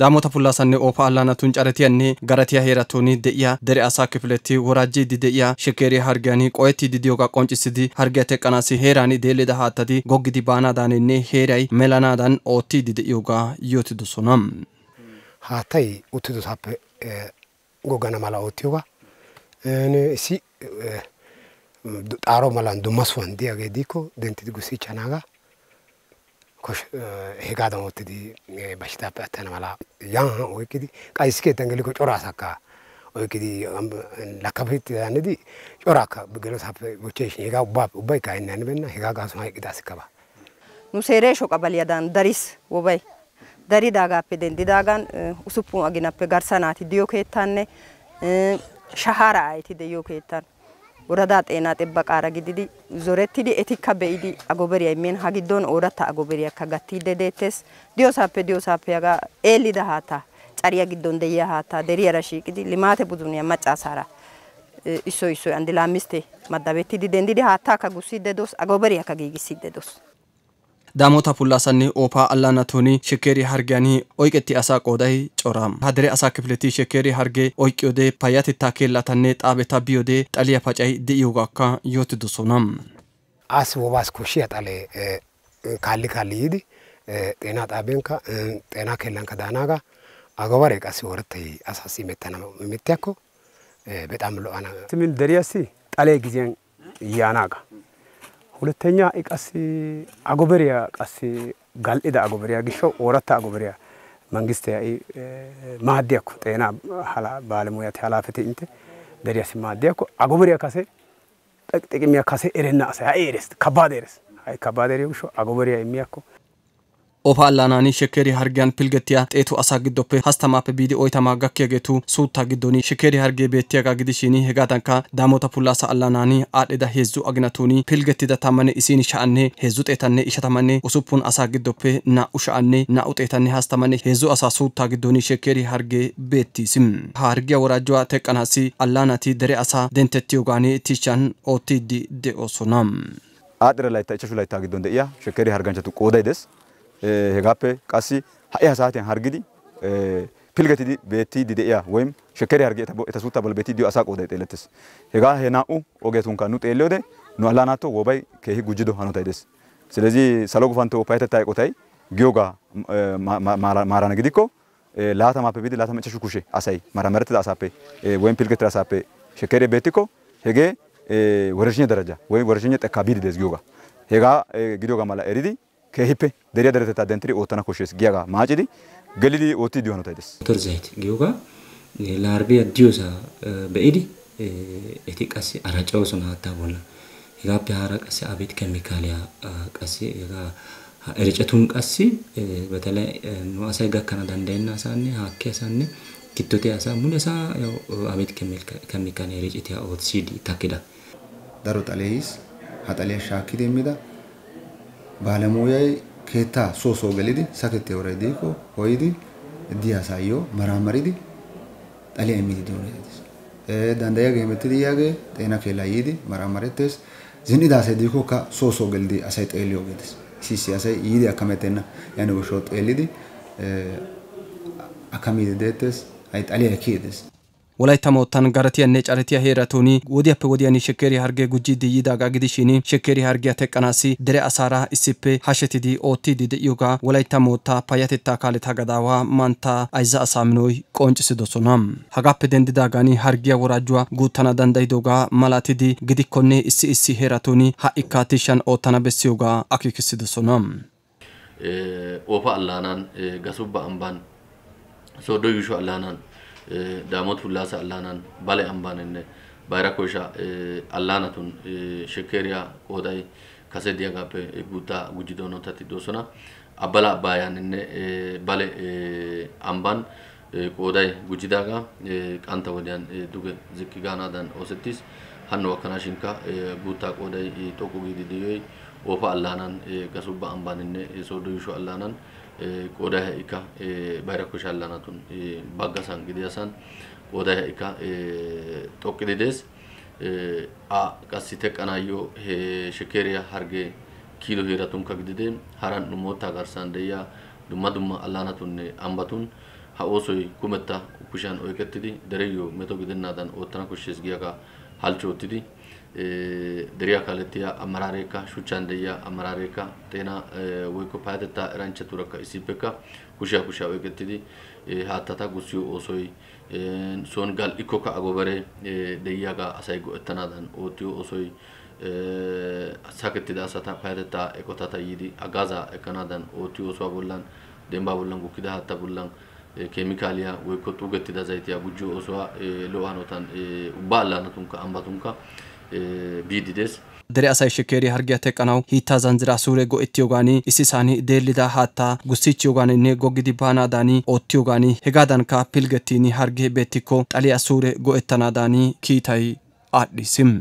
Daamota fuullaasaanii oofaa allaanatuun caratiyanni garatiya heratoni deya dere asaa kifiletti waraajjiiddi de'iya shekeerii hargiyanii qo'ettiiddi diyogaa qonccisidi hargiya teqqanaasi heeraani deelida haattati goggidi baanaadanenne heeray melanaadan oottiiddi de'iyogaa yootidosona. Haattay uttidosaappe eh, goggana mala oottiyogaa eh, issi eh, xaaro malan dumma sohuwan diyagee diikko denttidi gussiichanaagaa. hegadan bashita pe'attena mala yan oyqqidi qayssikkeettan gelikko cora asakka oyqqidi lakkafettidaannidi coraakka gelosaappe bochcheeshin hegaa ubbaappe ubbaykka aynnanibeenna hegaa gaasuwan hayqqida asikka baa. Nu seereesho qabaliyadan daris wobay daridaagaappe denddidaagan usuppun aginappe garssa naati diyo keettaanne shahaara aayeti de'iyo keettan ወረዳ ጤና ጥበቃ ረግድዲ ዞረትዲ ኤቲካ በኢዲ አጎበሪያ ሜን ሀጊዶን ኦረታ አጎበሪያ ከጋቲደ ደቴስ ዲዮሳፔ ዲዮሳፔ ያጋ ኤሊደ ሃታ ጫሪያ ጊዶን ደያ ሃታ ደሪያራ ሺቅዲ ሊማቴ ቡድንያ መጫሳራ issoy issoy andila miste maddabettidi denddidi haattaa ka gussiidde doos dedos agoberiye giigissiidde dedos. Daamota fuullaasanni Oopaa Allaana Toonii Shekeerii Hargiyanii oyqetti asaa qooday cora. Hadire asaa kifiletii Shekeerii Hargee oyqiyode payyatettaa keellatannee xaabeta biyode xaliya pacay de'iyogaakka yootidosona. As wobaas koshshiya xale kaalli kaalli yiidi ጤና ጣቢያንካ ጤና ኬላንካ ዳናጋ agobare ቀስ ወርተ አሳስ ይመተና የሚትያኮ በጣም ለዋና ስሚል ደሪያሲ ጣሌ ጊዜን እያናጋ ሁለተኛ ቀስ አጎበሪያ ቀስ ጋልኢዳ አጎበሪያ ግሾ ኦረታ አጎበሪያ መንግስት ያይ ማዲያኮ ጤና hala ባለሙያት ኃላፊት እንተ ደሪያስ ማዲያኮ አጎበሪያ ካሴ ጠቅጠቅ የሚያ ካሴ ኤረና አሳ ኤረስ ከባድ ኤረስ አይ ከባድ ኤሬው ግሾ አጎበሪያ የሚያኮ ofaalaanaanii shekeerii hargiyaan pilgettiya xeetu asaa giddoppe hastamaappe biidi oytamaa gakkiyaageetu suuttaa giddon shekeerii hargee beettiyaagaa gidishin hegaadankka daamoota pullaasa allaanaanii aadhdhida heezzu aginatuuni pilgettida tammanne isiin sha'anne heezzu xeetanne ishatamanne usuppun asaa giddoppe naa''u sha'anne naa''u xeetanne hastamanne heezzu asaa suuttaa giddon shekeerii hargee beettiis ha hargiya waraajjuwaa teqqanaassi allaanati dere asaa dentettiyogan tiishan oottiiddi de'oosona aadhdhira layttaa ichchashu layttaa giddon de'iya shekeerii harganchchatu qooday des hegaappe qassi ha'i ha saatiyan harggidi pilgetidi beettidi de'iya woyim shekkeri harggi eta suuttaa bolli beettidi diyo asaa qooday xeelettes. Hegaa he naa"u ogetunkka nu xeelliyoode nu allaanaatto wobay keehi gujjido hanotay des. ስለዚህ salo gufantto payyatettaa eqotay giyogaa maarana gidikko laatamaappe biidi laatama ichchashu kushe asay maramarettida asaappe woyim pilgettida asaappe shekkeri beettikko hegee ወረርሽኝ ደረጃ ወይም ወረርሽኝ ጠካ ቢድ ደስ ጊዮጋ ሄጋ ጊዲዮጋ ማላ ኤሪዲ keehippe deriya deretettaa denttidi oottana koshshees giyaagaa maacidi gelidi oottiiddi hanotay des. Motor zayit giyoogaa laarbiya diyoosaa be'idi eti qassi aracawusona haattaa bolla. Hegaappe haara qassi abit kemikaaliya qassi hegaa ericetun qassi betalay nu asay gakkana dandayenna asaanne haakki asaanne giddote asaa mule asaa abeet kemikaaliya ericetiya oothisiiddi takkida. Daro xaleeyis ha xaliya shaakkidi immida ባለሙያዬ ኬታ ሶሶ ገሊዲ ሰክቴ ወረዲ ሆይዲ እዲያሳዮ መራመሪዲ ጠሊያ የሚትድ ሁኔታስ ዳንዳያ ገመትድ ያገ ጤና ኬላ ይዲ መራመሬቴስ ዝንዳ አሳይ ዲኮ ካ ሶሶ ገሊዲ አሳይ ጠሊዮ ገደስ ሲሲ አሳይ ይዲ አከመቴና ያን ወሾ ጠሊዲ አከሚድ ደቴስ አይ ጠሊያ ኪደስ ወላይታ ሞታን ጋረቲያ ነ ጫረቲያ ሄረቱኒ ወዲያፕ ወዲያኒ ሸኬሪ ሀርጌ ጉጂ ድይ ዳጋ ግዲሽኒ ሸኬሪ ሀርጌ ተቀናሲ ድሬ አሳራ ኢሲፔ ሀሸቲዲ ኦቲዲ ድዩጋ ወላይታ ሞታ ፓያቴታ ካሌታ ገዳዋ ማንታ አይዛ አሳምኖይ ቆንጭ ስዶሶናም ሀጋፕ ደንድ ዳጋኒ ሀርጌያ ወራጇ ጉታና ዳንዳይ ዶጋ ማላቲዲ ግዲኮኔ እሲ እሲ ሄረቱኒ ሀኢካ ቲሻን ኦታና በሲዮጋ አኪክ ስዶሶናም ኦፋ አላናን ገሱባ አምባን ሶዶ ዩሹ አላናን ዳሞት ሁላሳ አላናን ባሌ አምባንነ ባይራ ኮይሻ አላናቱን ሸኬሪያ ቆዳይ ከሴ ዲያጋፔ ጉታ ጉጂ ዶኖታት ዶሶና አበላ አባያንነ ባሌ አምባን qooday gujidaagaa qantta wodiyan duge ziqqi gaanaadan oosettiis hanno akkanashinkka guuttaa qooday xoqqu giidi de'iyoy oofa allaanan gasubba ambbaaninne sooddo yuusho allaanan qooda ha'ikka bayrakko shaallanatun baggasan gidiyasan qooda ha'ikka xoqqidi dees a qassi teqqanaayyo he shekeriya harge kiilo heeratunka gidide haran dhummoottaa garssan de'iya dumma dumma allaanatunne ambbatun ha oosoy kumetta kushiyan oyqettidi dereyyo meto gidennaadan oottana koshshes giyagaa halchcho oottidi deriyaa kaalettiyaa amaraareekka shuchchan de'iya amaraareekka xeenaa woykko payatettaa eranchchaturakka issippekka kushiyaa kushiyaa oyqettidi haattata gussiyo oosoy son gal"ikkokka agobare de'iyaagaa asay go"ettanaadan oottiyo oosoy sakettida asata payatettaa eqotata yiidi haggaazaa ekkanaadan oottiyo oosuwaa bollan dembbaa bollan gukkida haatta bollan keemikaaliyaa woykko xuugettida zaytiyaa gujjiyo oosuwaa lo"o hanotan ubba allaanatunkka ambbatunkka biidides. Dere asay shekeerii hargiya teqqanawu hiittaa zanziraa suure go'ettiyoogaani issi isaanii deellida haattaa gussiichchiyoogaaninne goggidi baanaadaani oottiyogaani hegaadankka pilggettiin hargee beettikko xaliya suure go'ettanaadaani kiitay aadhdhisim.